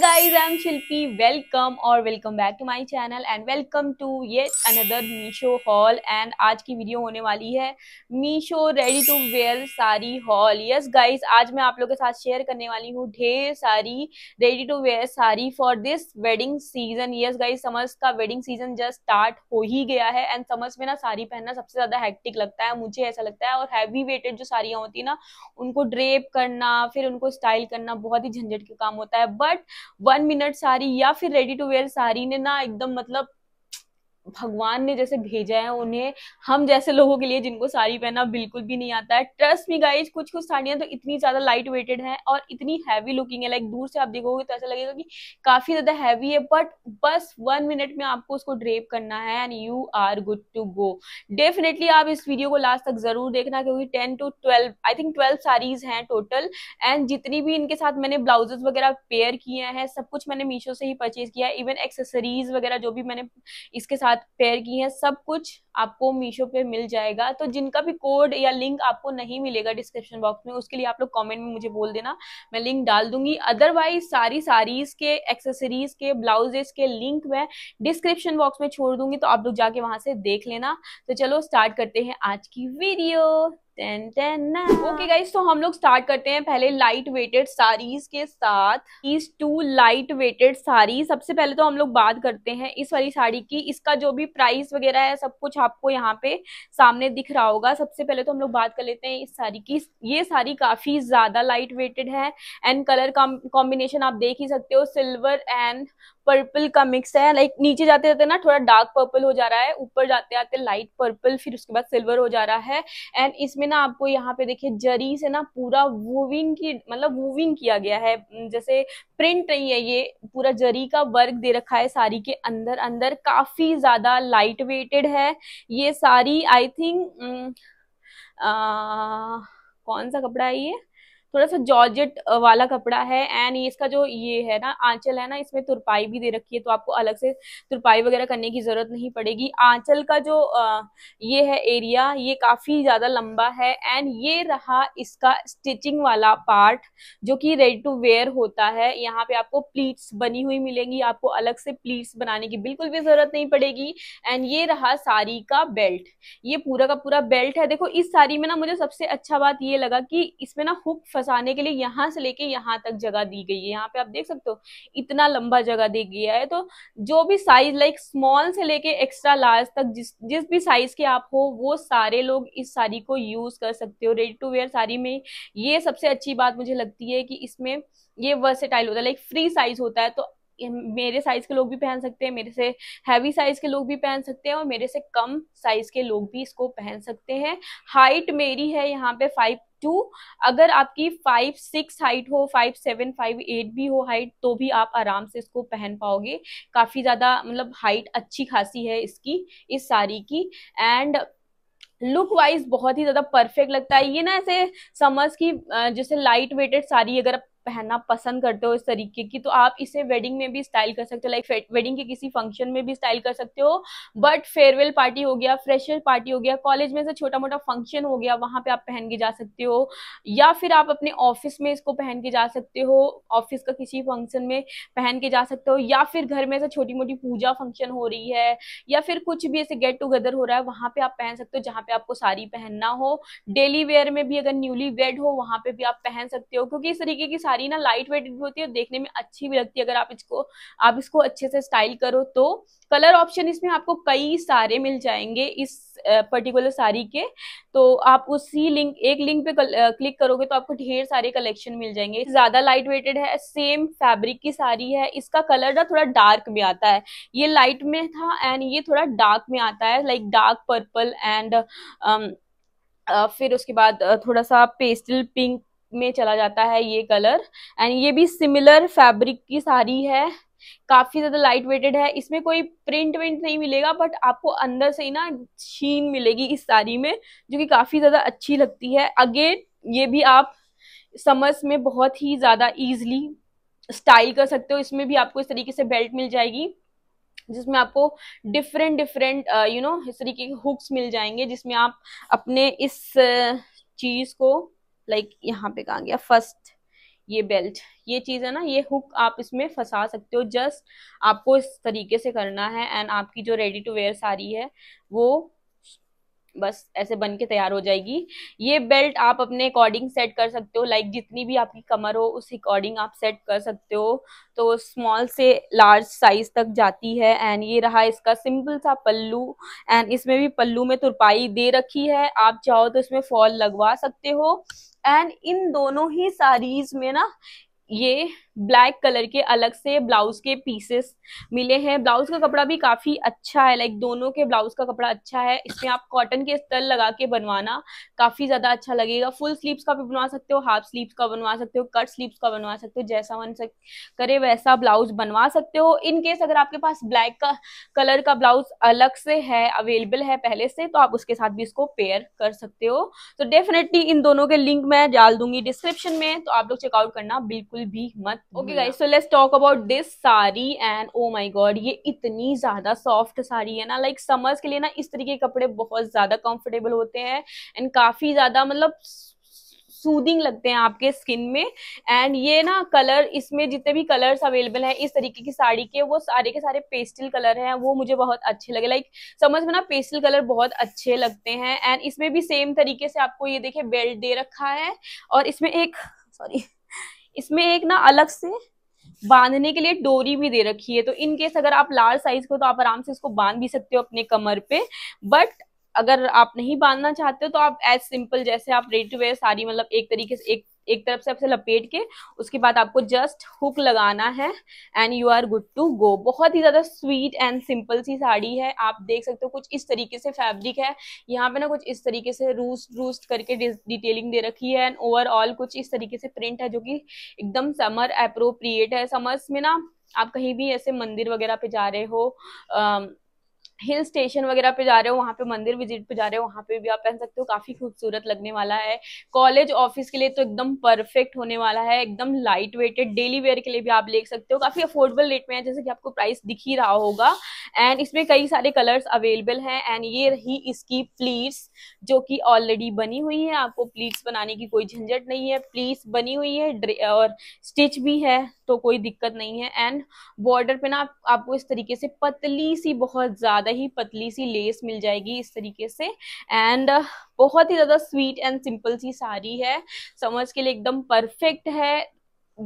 Guys I am Shilpi welcome और welcome back to my channel and welcome to ये another Meesho haul and आज की वीडियो होने वाली है Meesho ready to wear sari haul yes guys आज मैं आप लोगों के साथ शेयर करने वाली हूँ ढेर सारी ready to wear sari for this wedding season yes guys summers का वेडिंग सीजन जस्ट स्टार्ट हो ही गया है एंड समर्स में ना साड़ी पहनना सबसे ज्यादा हैक्टिक लगता है मुझे ऐसा लगता है और हैवी वेटेड जो साड़ियाँ होती है ना उनको ड्रेप करना फिर उनको स्टाइल करना बहुत ही झंझट का काम होता है बट वन मिनट साड़ी या फिर रेडी टू वेयर साड़ी ने ना एकदम मतलब भगवान ने जैसे भेजा है उन्हें हम जैसे लोगों के लिए जिनको साड़ी पहनना बिल्कुल भी नहीं आता है ट्रस्ट मी गाइज कुछ कुछ साड़ियां तो इतनी ज़्यादा लाइट वेटेड हैं और इतनी हैवी लुकिंग है लाइक दूर से आप देखोगे तो ऐसा लगेगा कि काफ़ी ज़्यादा हैवी है बट बस वन मिनट में आपको उसको ड्रेप करना है and you are good to go definitely आप इस वीडियो को लास्ट तक ज़रूर देखना क्योंकि ten to twelve I think twelve saris हैं टोटल एंड जितनी भी इनके साथ मैंने ब्लाउजेस वगैरह पेयर किए हैं सब कुछ मैंने मीशो से ही परचेज किया है इवन एक्सेसरीज वगैरह जो भी मैंने इसके साथ पैर की हैं सब कुछ आपको मीशो पे मिल जाएगा तो जिनका भी कोड या लिंक आपको नहीं मिलेगा डिस्क्रिप्शन बॉक्स में उसके लिए आप लोग कमेंट में मुझे बोल देना मैं लिंक डाल दूंगी अदरवाइज सारी साड़ीज के एक्सेसरीज के ब्लाउजेस के लिंक मैं डिस्क्रिप्शन बॉक्स में छोड़ दूंगी तो आप लोग जाके वहां से देख लेना तो चलो स्टार्ट करते हैं आज की video ten ten okay guys तो हम लोग स्टार्ट करते हैं पहले लाइट वेटेड साड़ीज के साथ इस टू लाइट वेटेड साड़ी सबसे पहले तो हम लोग बात करते हैं इस वाली साड़ी की इसका जो भी प्राइस वगैरह है सब कुछ आपको यहाँ पे सामने दिख रहा होगा सबसे पहले तो हम लोग बात कर लेते हैं इस साड़ी की ये साड़ी काफ़ी ज़्यादा लाइट वेटेड है एंड कलर कॉम्बिनेशन आप देख ही सकते हो सिल्वर एंड पर्पल का मिक्स है लाइक नीचे जाते जाते ना थोड़ा डार्क पर्पल हो जा रहा है ऊपर जाते जाते लाइट पर्पल फिर उसके बाद सिल्वर हो जा रहा है एंड इसमें ना आपको यहाँ पे देखिए जरी से ना पूरा वूविंग की मतलब वूविंग किया गया है जैसे प्रिंट नहीं है ये पूरा जरी का वर्क दे रखा है साड़ी के अंदर अंदर काफी ज्यादा लाइट वेटेड है ये साड़ी आई थिंक कौन सा कपड़ा है ये थोड़ा सा जॉर्जेट वाला कपड़ा है एंड इसका जो ये है ना आंचल है ना इसमें तुरपाई भी दे रखी है तो आपको अलग से तुरपाई वगैरह करने की ज़रूरत नहीं पड़ेगी आंचल का जो ये है एरिया ये काफ़ी ज़्यादा लंबा है एंड ये रहा इसका स्टिचिंग वाला पार्ट जो कि रेडी टू वेयर होता है यहाँ पे आपको प्लीट्स बनी हुई मिलेंगी आपको अलग से प्लीट्स बनाने की बिल्कुल भी ज़रूरत नहीं पड़ेगी एंड ये रहा साड़ी का बेल्ट ये पूरा का पूरा बेल्ट है देखो इस साड़ी में ना मुझे सबसे अच्छा बात ये लगा कि इसमें ना हुक फंसाने के लिए यहाँ से लेके यहाँ तक जगह दी गई है यहाँ पे आप देख सकते हो इतना लंबा जगह दी गया है तो जो भी साइज लाइक स्मॉल से लेके एक्स्ट्रा लार्ज तक जिस जिस भी साइज के आप हो वो सारे लोग इस साड़ी को यूज कर सकते हो रेडी टू वेयर साड़ी में ये सबसे अच्छी बात मुझे लगती है कि इसमें ये वर्सेटाइल होता है लाइक फ्री साइज होता है तो मेरे साइज के लोग भी पहन सकते हैं मेरे से हैवी साइज के लोग भी पहन सकते हैं और मेरे से कम साइज के लोग भी इसको पहन सकते हैं हाइट मेरी है यहाँ पे फाइव टू अगर आपकी फाइव सिक्स हाइट हो फाइव सेवन फाइव एट भी हो हाइट तो भी आप आराम से इसको पहन पाओगे काफ़ी ज़्यादा मतलब हाइट अच्छी खासी है इसकी इस साड़ी की एंड लुक वाइज बहुत ही ज़्यादा परफेक्ट लगता है ये ना ऐसे समझ की जैसे लाइट वेटेड साड़ी अगर आप पहनना पसंद करते हो इस तरीके की तो आप इसे वेडिंग में भी स्टाइल कर सकते हो लाइक वेडिंग के किसी फंक्शन में भी स्टाइल कर सकते हो बट फेयरवेल पार्टी हो गया फ्रेशर पार्टी हो गया कॉलेज में से छोटा मोटा फंक्शन हो गया वहां पे आप पहन के जा सकते हो या फिर आप अपने ऑफिस में इसको पहन के जा सकते हो ऑफिस का किसी फंक्शन में पहन के जा सकते हो या फिर घर में से छोटी मोटी पूजा फंक्शन हो रही है या फिर कुछ भी ऐसे गेट टूगेदर हो रहा है वहां पे आप पहन सकते हो जहाँ पे आपको साड़ी पहनना हो डेली वेयर में भी अगर न्यूली वेड हो वहां पे भी आप पहन सकते हो क्योंकि इस तरीके की साड़ी ना लाइट वेट भी होती है और देखने में अच्छी भी लगती है अगर आप इसको आप इसको अच्छे से स्टाइल करो तो कलर ऑप्शन इसमें आपको कई सारे मिल जाएंगे इस पर्टिकुलर साड़ी के तो आप उसी लिंक एक लिंक पे कल, क्लिक करोगे तो आपको ढेर सारे कलेक्शन मिल जाएंगे ज्यादा लाइट वेटेड है सेम फैब्रिक की साड़ी है इसका कलर ना थोड़ा डार्क में आता है ये लाइट में था एंड ये थोड़ा डार्क में आता है लाइक डार्क पर्पल एंड फिर उसके बाद थोड़ा सा पेस्टल पिंक में चला जाता है ये कलर एंड ये भी सिमिलर फैब्रिक की साड़ी है काफी ज्यादा लाइट वेटेड है इसमें कोई प्रिंट विंट नहीं मिलेगा बट आपको अंदर से ही ना छीन मिलेगी इस साड़ी में जो कि काफी ज्यादा अच्छी लगती है अगेन ये भी आप समर्स में बहुत ही ज्यादा इजिली स्टाइल कर सकते हो इसमें भी आपको इस तरीके से बेल्ट मिल जाएगी जिसमें आपको डिफरेंट डिफरेंट यू नो इस तरीके के हुक्स मिल जाएंगे जिसमें आप अपने इस uh, चीज को लाइक like यहाँ पे कहा गया फर्स्ट ये बेल्ट ये चीज़ है ना ये हुक आप इसमें फंसा सकते हो जस्ट आपको इस तरीके से करना है एंड आपकी जो रेडी टू वेयर साड़ी है वो बस ऐसे बन के तैयार हो जाएगी ये बेल्ट आप अपने अकॉर्डिंग सेट कर सकते हो लाइक जितनी भी आपकी कमर हो उस अकॉर्डिंग आप सेट कर सकते हो तो स्मॉल से लार्ज साइज तक जाती है एंड ये रहा इसका सिंपल सा पल्लू एंड इसमें भी पल्लू में तुरपाई दे रखी है आप चाहो तो इसमें फॉल लगवा सकते हो एंड इन दोनों ही साड़ीज में ना ये ब्लैक कलर के अलग से ब्लाउज के पीसेस मिले हैं ब्लाउज का कपड़ा भी काफी अच्छा है लाइक दोनों के ब्लाउज का कपड़ा अच्छा है इसमें आप कॉटन के स्तर लगा के बनवाना काफी ज्यादा अच्छा लगेगा फुल स्लीव्स का भी बनवा सकते हो हाफ स्लीव्स का बनवा सकते हो कट स्लीव्स का बनवा सकते हो जैसा बन सक करे वैसा ब्लाउज बनवा सकते हो इनकेस अगर आपके पास ब्लैक का कलर का ब्लाउज अलग से है अवेलेबल है पहले से तो आप उसके साथ भी इसको पेयर कर सकते हो तो डेफिनेटली इन दोनों के लिंक मैं डाल दूंगी डिस्क्रिप्शन में तो आप लोग चेकआउट करना बिल्कुल भी मत okay guys so let's talk about this sari and oh my God ये इतनी ज़्यादा सॉफ्ट साड़ी है ना लाइक like, समर्स के लिए ना इस तरीके के कपड़े बहुत ज़्यादा कंफर्टेबल होते हैं एंड काफ़ी ज़्यादा मतलब सूदिंग लगते हैं आपके स्किन में एंड ये ना कलर इसमें जितने भी कलर्स अवेलेबल हैं इस तरीके की साड़ी के वो सारे के सारे पेस्टल कलर हैं वो मुझे बहुत अच्छे लगे लाइक समझ में ना पेस्टल कलर बहुत अच्छे लगते हैं एंड इसमें भी सेम तरीके से आपको ये देखिए बेल्ट दे रखा है और इसमें एक सॉरी इसमें एक ना अलग से बांधने के लिए डोरी भी दे रखी है तो इन केस अगर आप लार्ज साइज को तो आप आराम से इसको बांध भी सकते हो अपने कमर पे बट अगर आप नहीं बांधना चाहते हो तो आप एज सिंपल जैसे आप रेडी टू वेयर साड़ी मतलब एक तरीके से एक एक तरफ से आपसे लपेट के उसके बाद आपको जस्ट हुक लगाना है and you are good to go बहुत ही ज़्यादा स्वीट एंड सिंपल सी साड़ी है आप देख सकते हो कुछ इस तरीके से फैब्रिक है यहाँ पे ना कुछ इस तरीके से रूस्ट रूस्ट करके डिटेलिंग दे रखी है एंड ओवरऑल कुछ इस तरीके से प्रिंट है जो कि एकदम समर अप्रोप्रिएट है समर्स में ना आप कहीं भी ऐसे मंदिर वगैरह पे जा रहे हो हिल स्टेशन वगैरह पे जा रहे हो वहाँ पे मंदिर विजिट पे जा रहे हो वहाँ पे भी आप पहन सकते हो काफी खूबसूरत लगने वाला है कॉलेज ऑफिस के लिए तो एकदम परफेक्ट होने वाला है एकदम लाइट वेटेड डेली वेयर के लिए भी आप ले सकते हो काफी अफोर्डेबल रेट में है जैसे कि आपको प्राइस दिख ही रहा होगा एंड इसमें कई सारे कलर्स अवेलेबल हैं एंड ये रही इसकी प्लीट्स जो कि ऑलरेडी बनी हुई है आपको प्लीट्स बनाने की कोई झंझट नहीं है प्लीट्स बनी हुई है और स्टिच भी है तो कोई दिक्कत नहीं है एंड बॉर्डर पे ना आपको इस तरीके से पतली सी बहुत ज्यादा ही पतली सी लेस मिल जाएगी इस तरीके से एंड uh, बहुत ही ज़्यादा स्वीट एंड सिंपल सी साड़ी है समझ के लिए एकदम परफेक्ट है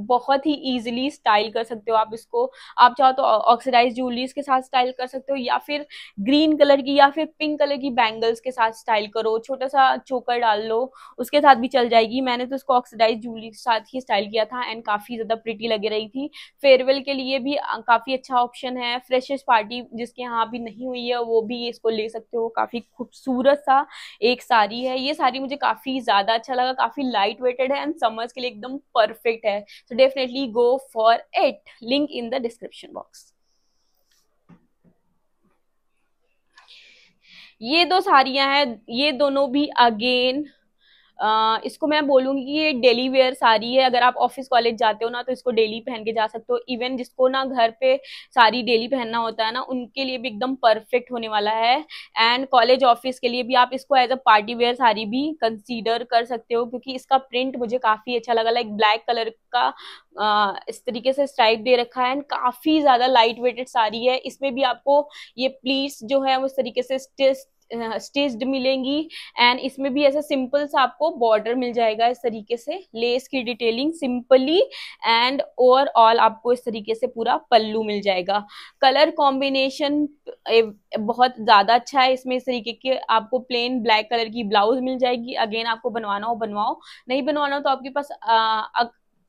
बहुत ही ईजिली स्टाइल कर सकते हो आप इसको आप चाहो तो ऑक्सीडाइज ज्वेलरीज के साथ स्टाइल कर सकते हो या फिर ग्रीन कलर की या फिर पिंक कलर की बैंगल्स के साथ स्टाइल करो छोटा सा चोकर डाल लो उसके साथ भी चल जाएगी मैंने तो इसको ऑक्सीडाइज ज्वेलरी के साथ ही स्टाइल किया था एंड काफ़ी ज़्यादा प्रिटी लग रही थी फेयरवेल के लिए भी काफ़ी अच्छा ऑप्शन है फ्रेशेस पार्टी जिसके यहाँ भी नहीं हुई है वो भी इसको ले सकते हो काफ़ी खूबसूरत सा एक साड़ी है ये साड़ी मुझे काफ़ी ज़्यादा अच्छा लगा काफ़ी लाइट वेटेड है एंड समर्स के लिए एकदम परफेक्ट है So definitely go for it. Link in the description box. ये दो सारियां हैं ये दोनों भी अगेन आ, इसको मैं बोलूँगी कि ये डेली वेयर साड़ी है अगर आप ऑफिस कॉलेज जाते हो ना तो इसको डेली पहन के जा सकते हो इवन जिसको ना घर पे साड़ी डेली पहनना होता है ना उनके लिए भी एकदम परफेक्ट होने वाला है एंड कॉलेज ऑफिस के लिए भी आप इसको as a party wear sari भी कंसीडर कर सकते हो क्योंकि इसका प्रिंट मुझे काफ़ी अच्छा लगा लाइक ब्लैक कलर का आ, इस तरीके से स्ट्राइप दे रखा है एंड काफ़ी ज़्यादा लाइट वेटेड साड़ी है इसमें भी आपको ये प्लीस जो है वो इस तरीके से स्टिच स्टिच्ड मिलेंगी एंड इसमें भी ऐसा सिंपल सा आपको बॉर्डर मिल जाएगा इस तरीके से लेस की डिटेलिंग सिंपली एंड ओवरऑल आपको इस तरीके से पूरा पल्लू मिल जाएगा कलर कॉम्बिनेशन बहुत ज़्यादा अच्छा है इसमें इस तरीके के आपको प्लेन ब्लैक कलर की ब्लाउज मिल जाएगी अगेन आपको बनवाना हो बनवाओ नहीं बनवाना हो तो आपके पास आ,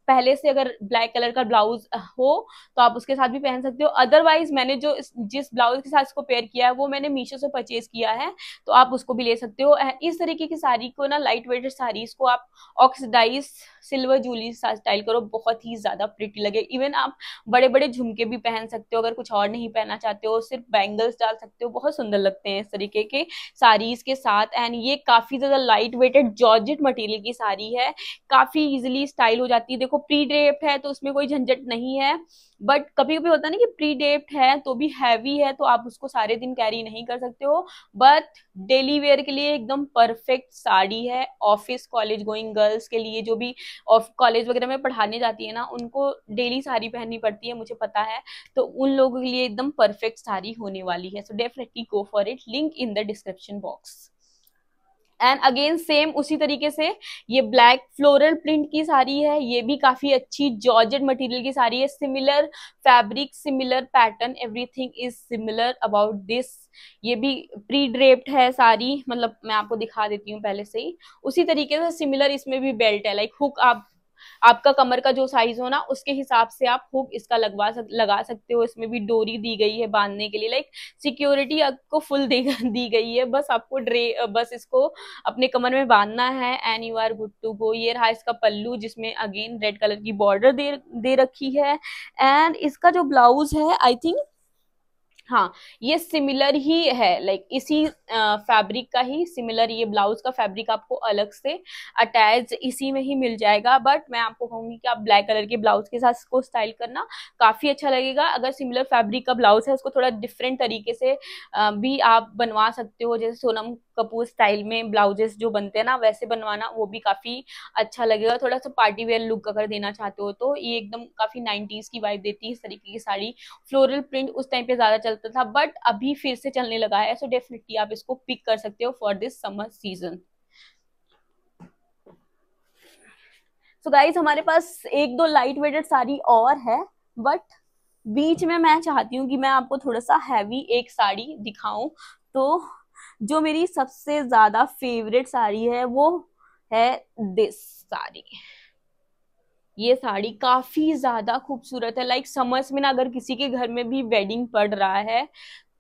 पहले से अगर ब्लैक कलर का ब्लाउज हो तो आप उसके साथ भी पहन सकते हो अदरवाइज मैंने जो इस, जिस ब्लाउज के साथ इसको पेयर किया है वो मैंने मीशो से परचेज किया है तो आप उसको भी ले सकते हो इस तरीके की साड़ी को ना लाइट वेटेड साड़ीज को आप ऑक्सीडाइज सिल्वर जूली स्टाइल करो बहुत ही ज्यादा प्रिटी लगे इवन आप बड़े बड़े झुमके भी पहन सकते हो अगर कुछ और नहीं पहनना चाहते हो सिर्फ बैंगल्स डाल सकते हो बहुत सुंदर लगते हैं इस तरीके के साड़ीज के साथ एंड ये काफी ज्यादा लाइट वेटेड जॉर्जेट मटेरियल की साड़ी है काफी इजिली स्टाइल हो जाती है देखो देखो प्री डेप्ट है तो उसमें कोई झंझट नहीं है बट कभी कभी होता है ना कि प्री डेप्ट है तो भी हैवी है तो आप उसको सारे दिन कैरी नहीं कर सकते हो बट डेली वेयर के लिए एकदम परफेक्ट साड़ी है ऑफिस कॉलेज गोइंग गर्ल्स के लिए जो भी कॉलेज वगैरह में पढ़ाने जाती है ना उनको डेली साड़ी पहननी पड़ती है मुझे पता है तो उन लोगों के लिए एकदम परफेक्ट साड़ी होने वाली है so definitely go for it link in the description box and again same उसी तरीके से ये ब्लैक फ्लोरल प्रिंट की साड़ी है ये भी काफ़ी अच्छी जॉर्जेट मटेरियल की साड़ी है similar fabric similar pattern everything is similar about this ये भी प्री ड्रेप्ड है साड़ी मतलब मैं आपको दिखा देती हूँ पहले से ही उसी तरीके से सिमिलर इसमें भी बेल्ट है लाइक हुक आप आपका कमर का जो साइज हो ना उसके हिसाब से आप हुक इसका लगवा सक, लगा सकते हो इसमें भी डोरी दी गई है बांधने के लिए लाइक सिक्योरिटी आपको फुल दी, दी गई है बस आपको ड्रे बस इसको अपने कमर में बांधना है and you are good to go ये रहा इसका पल्लू जिसमें अगेन रेड कलर की बॉर्डर दे दे रखी है एंड इसका जो ब्लाउज है आई थिंक हाँ ये सिमिलर ही है लाइक like, इसी फैब्रिक का ही सिमिलर ये ब्लाउज का फैब्रिक आपको अलग से अटैच इसी में ही मिल जाएगा बट मैं आपको कहूंगी कि आप ब्लैक कलर के ब्लाउज के साथ इसको स्टाइल करना काफी अच्छा लगेगा अगर सिमिलर फैब्रिक का ब्लाउज है उसको थोड़ा डिफरेंट तरीके से भी आप बनवा सकते हो जैसे सोनम कपूर स्टाइल में ब्लाउजेस जो बनते हैं ना वैसे बनवाना वो भी काफ़ी अच्छा लगेगा थोड़ा सा पार्टी वेयर लुक अगर देना चाहते हो तो ये एकदम काफ़ी नाइनटीज की वाइब देती है इस तरीके की साड़ी फ्लोरल प्रिंट उस टाइम पे ज़्यादा चलता था बट अभी फिर से चलने लगा है सो डेफिनेटली आप इसको पिक कर सकते हो for this summer season so guys हमारे पास एक दो लाइट वेटेड साड़ी और है बट बीच में मैं चाहती हूँ कि मैं आपको थोड़ा सा हैवी एक साड़ी दिखाऊं तो जो मेरी सबसे ज्यादा फेवरेट साड़ी है वो है दिस साड़ी ये साड़ी काफी ज्यादा खूबसूरत है लाइक समर्स में ना अगर किसी के घर में भी वेडिंग पड़ रहा है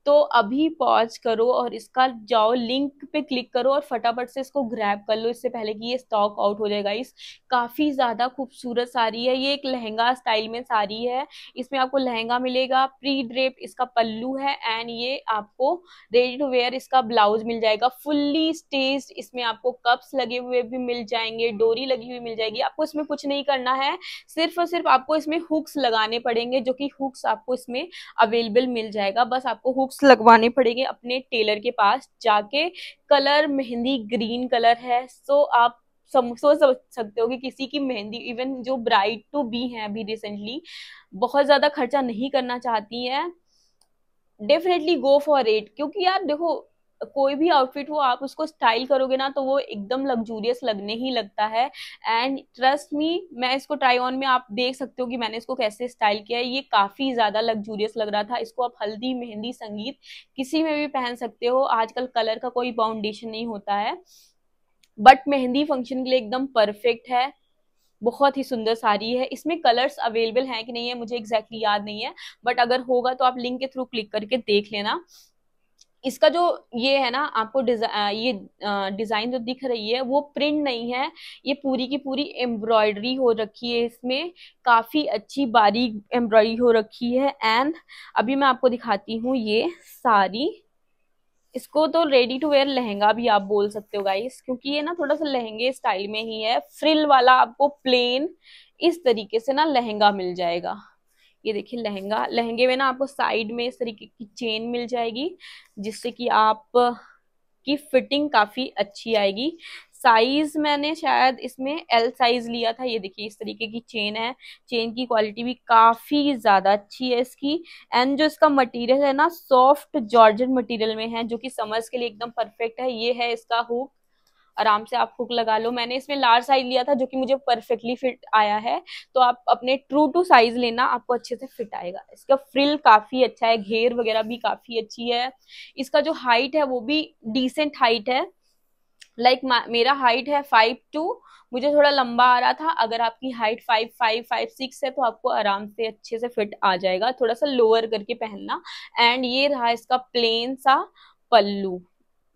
तो अभी पॉज करो और इसका जाओ लिंक पे क्लिक करो और फटाफट से इसको ग्रैब कर लो इससे पहले कि ये स्टॉक आउट हो जाएगा इस काफ़ी ज़्यादा खूबसूरत साड़ी है ये एक लहंगा स्टाइल में साड़ी है इसमें आपको लहंगा मिलेगा प्री ड्रेप इसका पल्लू है एंड ये आपको रेडी टू वेयर इसका ब्लाउज मिल जाएगा फुल्ली स्टेज इसमें आपको कप्स लगे हुए भी मिल जाएंगे डोरी लगी हुई मिल जाएगी आपको इसमें कुछ नहीं करना है सिर्फ और सिर्फ आपको इसमें हुक्स लगाने पड़ेंगे जो कि हुक्स आपको इसमें अवेलेबल मिल जाएगा बस आपको हुक्स क्लिप्स लगवाने पड़ेंगे अपने टेलर के पास जाके कलर मेहंदी ग्रीन कलर है सो आप समझ सोच सकते हो कि किसी की मेहंदी इवन जो ब्राइड टू बी है अभी रिसेंटली बहुत ज़्यादा खर्चा नहीं करना चाहती है डेफिनेटली गो फॉर इट क्योंकि यार देखो कोई भी आउटफिट हो आप उसको स्टाइल करोगे ना तो वो एकदम लग्जूरियस लगने ही लगता है एंड ट्रस्ट मी मैं इसको ट्राई ऑन में आप देख सकते हो कि मैंने इसको कैसे स्टाइल किया है ये काफ़ी ज़्यादा लग्जूरियस लग रहा था इसको आप हल्दी मेहंदी संगीत किसी में भी पहन सकते हो आजकल कलर का कोई बाउंडेशन नहीं होता है बट मेहंदी फंक्शन के लिए एकदम परफेक्ट है बहुत ही सुंदर साड़ी है इसमें कलर्स अवेलेबल हैं कि नहीं है मुझे एग्जैक्टली exactly याद नहीं है बट अगर होगा तो आप लिंक के थ्रू क्लिक करके देख लेना इसका जो ये है ना आपको डिजा, ये डिजाइन जो दिख रही है वो प्रिंट नहीं है ये पूरी की पूरी एम्ब्रॉयडरी हो रखी है इसमें काफी अच्छी बारीक एम्ब्रॉयडरी हो रखी है एंड अभी मैं आपको दिखाती हूँ ये सारी इसको तो रेडी टू वेयर लहंगा भी आप बोल सकते हो गाइस क्योंकि ये ना थोड़ा सा लहंगे स्टाइल में ही है फ्रिल वाला आपको प्लेन इस तरीके से ना लहंगा मिल जाएगा ये देखिए लहंगा लहंगे में ना आपको साइड में इस तरीके की चेन मिल जाएगी जिससे कि आप की फिटिंग काफ़ी अच्छी आएगी साइज मैंने शायद इसमें एल साइज लिया था ये देखिए इस तरीके की चेन है चेन की क्वालिटी भी काफ़ी ज़्यादा अच्छी है इसकी एंड जो इसका मटेरियल है ना सॉफ्ट जॉर्जन मटेरियल में है जो कि समर्स के लिए एकदम परफेक्ट है ये है इसका हुक आराम से आप हुक लगा लो मैंने इसमें लार्ज साइज लिया था जो कि मुझे परफेक्टली फिट आया है तो आप अपने ट्रू टू साइज लेना आपको अच्छे से फिट आएगा इसका फ्रिल काफी अच्छा है घेर वगैरह भी काफी अच्छी है इसका जो हाइट है वो भी डिसेंट हाइट है लाइक like, मेरा हाइट है फाइव टू मुझे थोड़ा लंबा आ रहा था अगर आपकी height five five five six है तो आपको आराम से अच्छे से फिट आ जाएगा थोड़ा सा लोअर करके पहनना एंड ये रहा इसका प्लेन सा पल्लू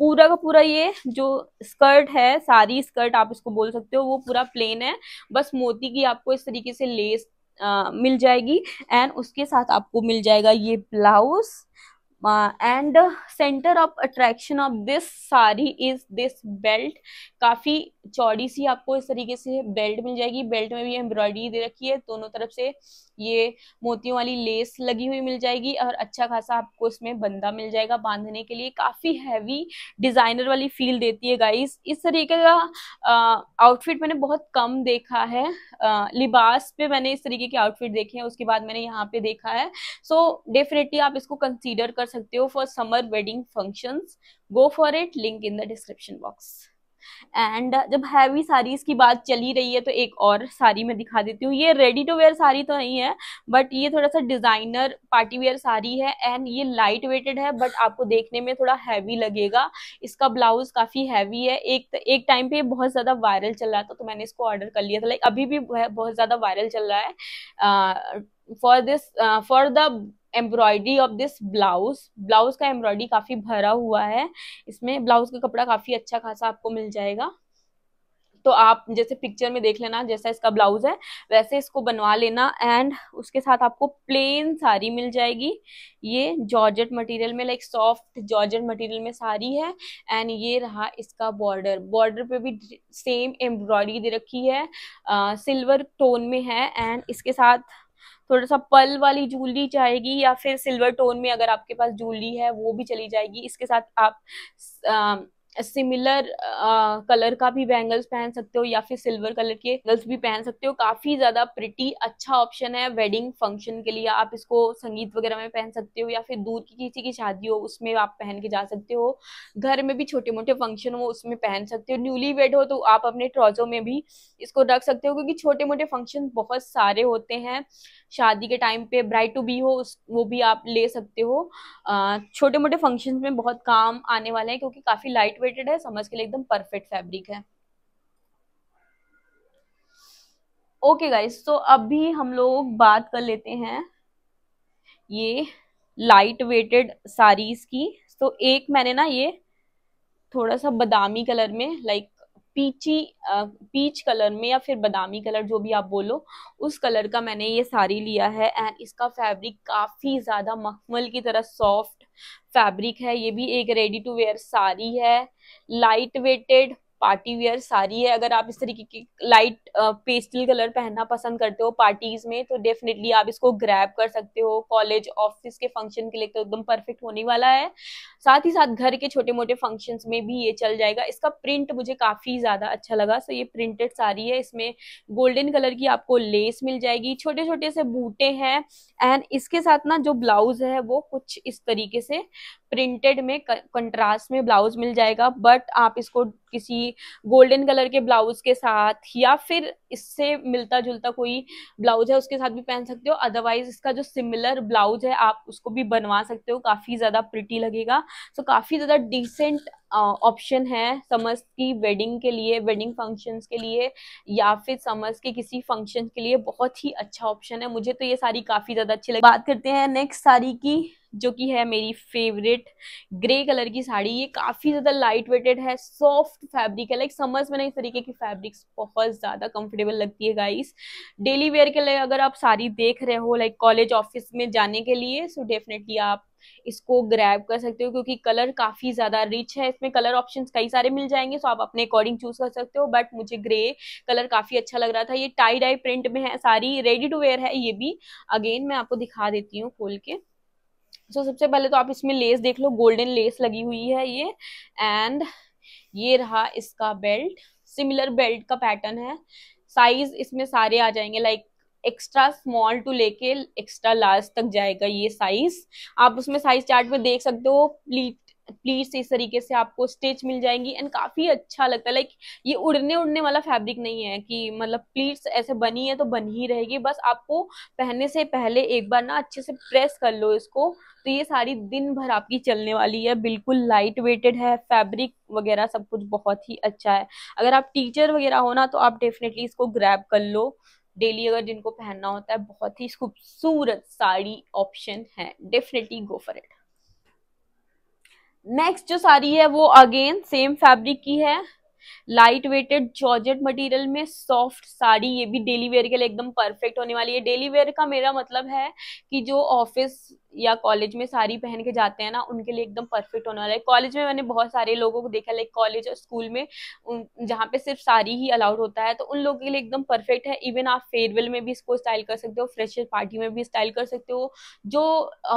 पूरा का पूरा ये जो स्कर्ट है सारी स्कर्ट आप इसको बोल सकते हो वो पूरा प्लेन है बस मोती की आपको इस तरीके से लेस आ, मिल जाएगी एंड उसके साथ आपको मिल जाएगा ये blouse and centre of attraction of this sari is this belt काफी चौड़ी सी आपको इस तरीके से बेल्ट मिल जाएगी बेल्ट में भी एम्ब्रॉयडरी दे रखी है दोनों तरफ से ये मोतियों वाली लेस लगी हुई मिल जाएगी और अच्छा खासा आपको इसमें बंदा मिल जाएगा बांधने के लिए काफ़ी हैवी डिज़ाइनर वाली फील देती है गाइस इस तरीके का आउटफिट मैंने बहुत कम देखा है आ, लिबास पे मैंने इस तरीके के आउटफिट देखे हैं उसके बाद मैंने यहाँ पे देखा है सो so, डेफिनेटली आप इसको कंसिडर कर सकते हो for summer wedding function go for it link in the description box and uh, जब हैवी साड़ीज़ की बात चली रही है तो एक और साड़ी मैं दिखा देती हूँ ये रेडी टू वेयर साड़ी तो नहीं है बट ये थोड़ा सा डिज़ाइनर पार्टी वेयर साड़ी है एंड ये लाइट वेटेड है बट आपको देखने में थोड़ा हैवी लगेगा इसका ब्लाउज काफ़ी हैवी है एक एक टाइम पे बहुत ज़्यादा वायरल चल रहा था तो, तो मैंने इसको ऑर्डर कर लिया था लाइक अभी भी बहुत ज़्यादा वायरल चल रहा है for this for the embroidery of this blouse blouse का एम्ब्रॉयडरी काफी भरा हुआ है इसमें ब्लाउज का कपड़ा काफी अच्छा खासा आपको मिल जाएगा तो आप जैसे पिक्चर में देख लेना जैसा इसका ब्लाउज है वैसे इसको बनवा लेना एंड उसके साथ आपको प्लेन साड़ी मिल जाएगी ये जॉर्जेट मटेरियल में लाइक सॉफ्ट जॉर्जेट मटेरियल में साड़ी है एंड ये रहा इसका बॉर्डर बॉर्डर पे भी सेम एम्ब्रॉयडरी दे रखी है सिल्वर टोन में है एंड इसके साथ थोड़ा सा पल वाली ज्वेलरी चाहेगी या फिर सिल्वर टोन में अगर आपके पास ज्वेलरी है वो भी चली जाएगी इसके साथ आप आ, सिमिलर कलर का भी बैंगल्स पहन सकते हो या फिर सिल्वर कलर के बैंगल्स भी पहन सकते हो काफी ज्यादा प्रिटी अच्छा ऑप्शन है वेडिंग फंक्शन के लिए आप इसको संगीत वगैरह में पहन सकते हो या फिर दूर की किसी की शादी हो उसमें आप पहन के जा सकते हो घर में भी छोटे मोटे फंक्शन हो उसमें पहन सकते हो न्यूली वेड हो तो आप अपने ट्रॉजो में भी इसको रख सकते हो क्योंकि छोटे मोटे फंक्शन बहुत सारे होते हैं शादी के टाइम पे ब्राइड टू बी हो उस वो भी आप ले सकते हो छोटे मोटे फंक्शन में बहुत काम आने वाले हैं क्योंकि काफ़ी लाइट वेटेड है समझ के लिए एकदम परफेक्ट फैब्रिक है ओके गाइस तो अभी हम लोग बात कर लेते हैं ये लाइट वेटेड साड़ीज की तो एक मैंने ना ये थोड़ा सा बादामी कलर में लाइक पीची पीच कलर में या फिर बादामी कलर जो भी आप बोलो उस कलर का मैंने ये साड़ी लिया है एंड इसका फैब्रिक काफ़ी ज़्यादा मखमल की तरह सॉफ्ट फैब्रिक है ये भी एक रेडी टू वेयर साड़ी है लाइट वेटेड पार्टी वेयर सारी है अगर आप इस तरीके की लाइट पेस्टल कलर पहनना पसंद करते हो पार्टीज में तो डेफिनेटली आप इसको ग्रैब कर सकते हो कॉलेज ऑफिस के फंक्शन के लिए तो एकदम परफेक्ट होने वाला है साथ ही साथ घर के छोटे मोटे फंक्शन में भी ये चल जाएगा इसका प्रिंट मुझे काफी ज्यादा अच्छा लगा सो ये प्रिंटेड साड़ी है इसमें गोल्डन कलर की आपको लेस मिल जाएगी छोटे छोटे से बूटे हैं एंड इसके साथ ना जो ब्लाउज है वो कुछ इस तरीके से प्रिंटेड में कंट्रास्ट में ब्लाउज मिल जाएगा बट आप इसको किसी गोल्डन कलर के ब्लाउज के साथ या फिर इससे मिलता जुलता कोई ब्लाउज है उसके साथ भी पहन सकते हो अदरवाइज इसका जो सिमिलर ब्लाउज है आप उसको भी बनवा सकते हो काफी ज्यादा प्रिटी लगेगा सो so, काफी ज्यादा डिसेंट ऑप्शन है समर्स की वेडिंग के लिए वेडिंग फंक्शंस के लिए या फिर समर्स के किसी फंक्शन के लिए बहुत ही अच्छा ऑप्शन है मुझे तो ये साड़ी काफी ज्यादा अच्छी लगी बात करते हैं नेक्स्ट साड़ी की जो कि है मेरी फेवरेट ग्रे कलर की साड़ी ये काफ़ी ज़्यादा लाइट वेटेड है सॉफ्ट फैब्रिक है लाइक समर्स में ना इस तरीके की फैब्रिक्स बहुत ज़्यादा कंफर्टेबल लगती है गाइस डेली वेयर के लिए अगर आप साड़ी देख रहे हो लाइक कॉलेज ऑफिस में जाने के लिए सो डेफिनेटली आप इसको ग्रैब कर सकते हो क्योंकि कलर काफ़ी ज़्यादा रिच है इसमें कलर ऑप्शंस कई सारे मिल जाएंगे सो आप अपने अकॉर्डिंग चूज कर सकते हो बट मुझे ग्रे कलर काफ़ी अच्छा लग रहा था ये टाई डाई प्रिंट में है सारी रेडी टू वेयर है ये भी अगेन मैं आपको दिखा देती हूँ खोल के सो so, सबसे पहले तो आप इसमें लेस देख लो गोल्डन लेस लगी हुई है ये एंड ये रहा इसका बेल्ट सिमिलर बेल्ट का पैटर्न है साइज इसमें सारे आ जाएंगे लाइक एक्स्ट्रा स्मॉल टू लेके एक्स्ट्रा लार्ज तक जाएगा ये साइज आप उसमें साइज चार्ट में देख सकते हो प्लीट्स इस तरीके से आपको स्टिच मिल जाएंगी एंड काफ़ी अच्छा लगता है लाइक ये उड़ने उड़ने वाला फैब्रिक नहीं है कि मतलब प्लीट्स ऐसे बनी है तो बन ही रहेगी बस आपको पहनने से पहले एक बार ना अच्छे से प्रेस कर लो इसको तो ये सारी दिन भर आपकी चलने वाली है बिल्कुल लाइट वेटेड है फैब्रिक वगैरह सब कुछ बहुत ही अच्छा है अगर आप टीचर वगैरह हो ना तो आप डेफिनेटली इसको ग्रैब कर लो डेली अगर जिनको पहनना होता है बहुत ही खूबसूरत साड़ी ऑप्शन है definitely go for it next जो साड़ी है वो अगेन सेम फैब्रिक की है लाइट वेटेड जॉर्जेट मटेरियल में सॉफ्ट साड़ी ये भी डेली वेयर के लिए एकदम परफेक्ट होने वाली है डेली वेयर का मेरा मतलब है कि जो ऑफिस या कॉलेज में साड़ी पहन के जाते हैं ना उनके लिए एकदम परफेक्ट होने वाला है कॉलेज में मैंने बहुत सारे लोगों को देखा लाइक कॉलेज और स्कूल में जहाँ पे सिर्फ साड़ी ही अलाउड होता है तो उन लोगों के लिए एकदम परफेक्ट है इवन आप फेयरवेल में भी इसको स्टाइल कर सकते हो फ्रेशर पार्टी में भी स्टाइल कर सकते हो जो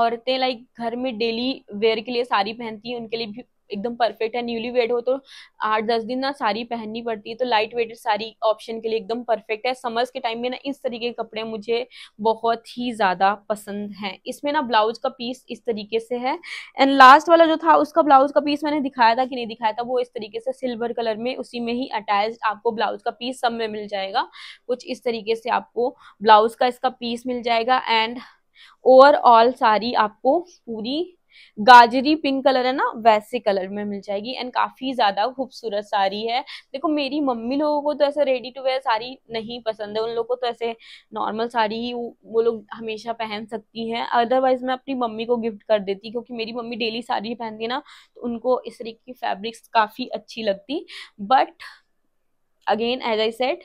औरतें लाइक घर में डेली वेयर के लिए साड़ी पहनती हैं उनके लिए भी एकदम परफेक्ट है न्यूली वेड हो तो आठ दस दिन ना सारी पहननी पड़ती है तो लाइट वेटेड सारी ऑप्शन के लिए एकदम परफेक्ट है समर्स के टाइम में ना इस तरीके के कपड़े मुझे बहुत ही ज़्यादा पसंद हैं इसमें ना ब्लाउज का पीस इस तरीके से है एंड लास्ट वाला जो था उसका ब्लाउज का पीस मैंने दिखाया था कि नहीं दिखाया था वो इस तरीके से सिल्वर कलर में उसी में ही अटैच आपको ब्लाउज का पीस सब में मिल जाएगा कुछ इस तरीके से आपको ब्लाउज का इसका पीस मिल जाएगा एंड ओवरऑल सारी आपको पूरी गाजरी पिंक कलर है ना वैसे कलर में मिल जाएगी एंड काफी ज्यादा खूबसूरत साड़ी है देखो मेरी मम्मी लोगों को तो ऐसे रेडी टू वेयर साड़ी नहीं पसंद है उन लोगों को तो ऐसे नॉर्मल साड़ी ही वो लोग हमेशा पहन सकती हैं अदरवाइज मैं अपनी मम्मी को गिफ्ट कर देती क्योंकि मेरी मम्मी डेली साड़ी पहनती है ना तो उनको इस तरीके की फैब्रिक्स काफी अच्छी लगती but again as I said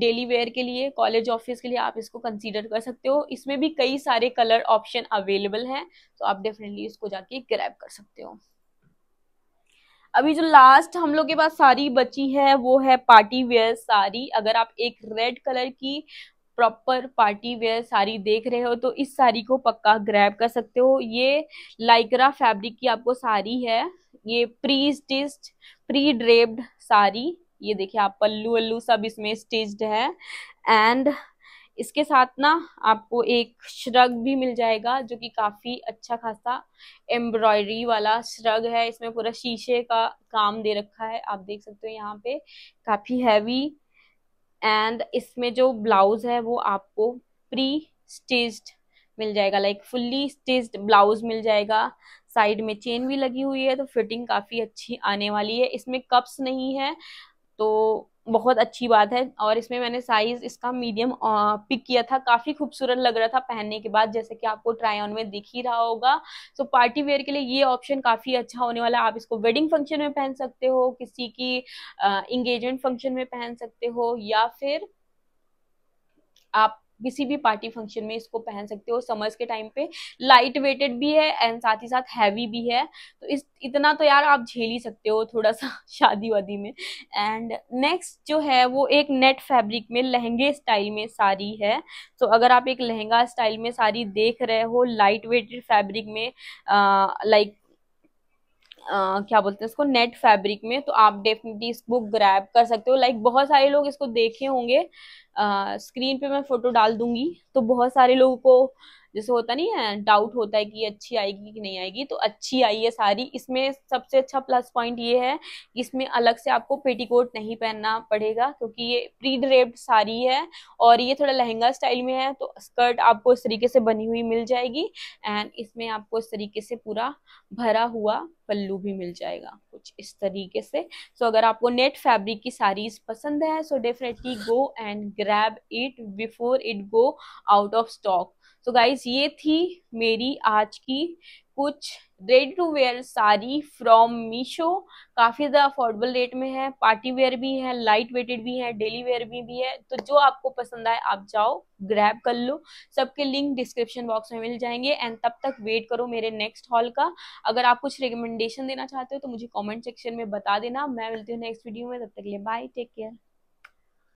daily wear के लिए कॉलेज ऑफिस के लिए आप इसको कंसीडर कर सकते हो इसमें भी कई सारे कलर ऑप्शन अवेलेबल हैं तो आप डेफिनेटली इसको जाके ग्रैब कर सकते हो अभी जो लास्ट हम लोग के पास सारी बची है वो है पार्टी वेयर साड़ी अगर आप एक रेड कलर की प्रॉपर पार्टी वेयर साड़ी देख रहे हो तो इस साड़ी को पक्का ग्रैब कर सकते हो ये लाइकरा फैब्रिक की आपको साड़ी है ये pre stitched pre draped sari ये देखिए आप पल्लू अल्लू सब इसमें स्टिच्ड है एंड इसके साथ ना आपको एक श्रग भी मिल जाएगा जो कि काफ़ी अच्छा खासा एम्ब्रॉयडरी वाला श्रग है इसमें पूरा शीशे का काम दे रखा है आप देख सकते हो यहाँ पे काफ़ी हैवी एंड इसमें जो ब्लाउज है वो आपको प्री स्टिच्ड मिल जाएगा लाइक फुल्ली स्टिच्ड ब्लाउज मिल जाएगा साइड में चेन भी लगी हुई है तो फिटिंग काफ़ी अच्छी आने वाली है इसमें कप्स नहीं है तो बहुत अच्छी बात है और इसमें मैंने साइज इसका मीडियम पिक किया था काफी खूबसूरत लग रहा था पहनने के बाद जैसे कि आपको ट्राई ऑन में दिख ही रहा होगा सो पार्टी वेयर के लिए ये ऑप्शन काफी अच्छा होने वाला है आप इसको वेडिंग फंक्शन में पहन सकते हो किसी की इंगेजमेंट फंक्शन में पहन सकते हो या फिर आप किसी भी पार्टी फंक्शन में इसको पहन सकते हो समर्स के टाइम पे लाइट वेटेड भी है एंड साथ ही साथ हैवी भी है तो इस इतना तो यार आप झेल ही सकते हो थोड़ा सा शादी वादी में एंड नेक्स्ट जो है वो एक नेट फैब्रिक में लहंगे स्टाइल में साड़ी है तो अगर आप एक लहंगा स्टाइल में साड़ी देख रहे हो लाइट वेटेड फैब्रिक में लाइक Uh, क्या बोलते हैं इसको नेट फैब्रिक में तो आप डेफिनेटली इस बुक ग्रैब कर सकते हो लाइक like, बहुत सारे लोग इसको देखे होंगे स्क्रीन पे मैं फोटो डाल दूंगी तो बहुत सारे लोगों को जैसे होता नहीं है डाउट होता है कि अच्छी आएगी कि नहीं आएगी तो अच्छी आई है सारी इसमें सबसे अच्छा प्लस पॉइंट ये है कि इसमें अलग से आपको पेटीकोट नहीं पहनना पड़ेगा क्योंकि ये प्री ड्रेप्ड साड़ी है और ये थोड़ा लहंगा स्टाइल में है तो स्कर्ट आपको इस तरीके से बनी हुई मिल जाएगी एंड इसमें आपको इस तरीके से पूरा भरा हुआ पल्लू भी मिल जाएगा कुछ इस तरीके से सो so, अगर आपको नेट फैब्रिक की साड़ीज पसंद है so definitely go and grab it before it go out of stock तो गाइज ये थी मेरी आज की कुछ ready to wear sari from Meesho काफ़ी ज़्यादा अफोर्डेबल रेट में है पार्टी वेयर भी है लाइट वेटेड भी है डेली वेयर भी भी है तो जो आपको पसंद आए आप जाओ ग्रैब कर लो सबके लिंक डिस्क्रिप्शन बॉक्स में मिल जाएंगे एंड तब तक वेट करो मेरे नेक्स्ट हॉल का अगर आप कुछ रिकमेंडेशन देना चाहते हो तो मुझे कॉमेंट सेक्शन में बता देना मैं मिलती हूँ नेक्स्ट वीडियो में तब तक लिए बाय टेक केयर